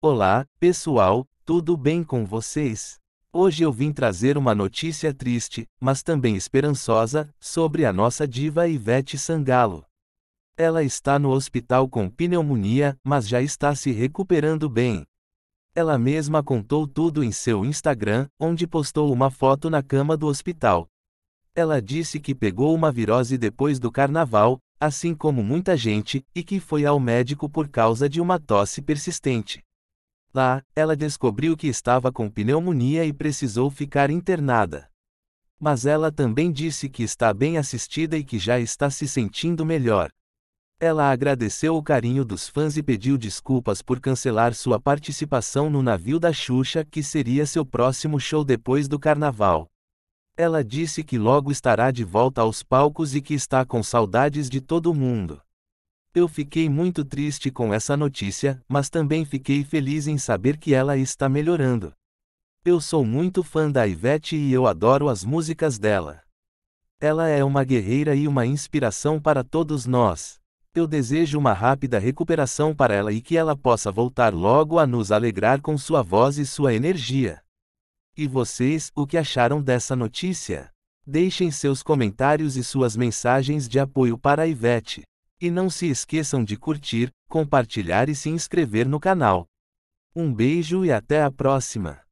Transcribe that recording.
Olá, pessoal, tudo bem com vocês? Hoje eu vim trazer uma notícia triste, mas também esperançosa, sobre a nossa diva Ivete Sangalo. Ela está no hospital com pneumonia, mas já está se recuperando bem. Ela mesma contou tudo em seu Instagram, onde postou uma foto na cama do hospital. Ela disse que pegou uma virose depois do carnaval, assim como muita gente, e que foi ao médico por causa de uma tosse persistente. Lá, ela descobriu que estava com pneumonia e precisou ficar internada. Mas ela também disse que está bem assistida e que já está se sentindo melhor. Ela agradeceu o carinho dos fãs e pediu desculpas por cancelar sua participação no navio da Xuxa, que seria seu próximo show depois do carnaval. Ela disse que logo estará de volta aos palcos e que está com saudades de todo mundo. Eu fiquei muito triste com essa notícia, mas também fiquei feliz em saber que ela está melhorando. Eu sou muito fã da Ivete e eu adoro as músicas dela. Ela é uma guerreira e uma inspiração para todos nós. Eu desejo uma rápida recuperação para ela e que ela possa voltar logo a nos alegrar com sua voz e sua energia. E vocês, o que acharam dessa notícia? Deixem seus comentários e suas mensagens de apoio para a Ivete. E não se esqueçam de curtir, compartilhar e se inscrever no canal. Um beijo e até a próxima!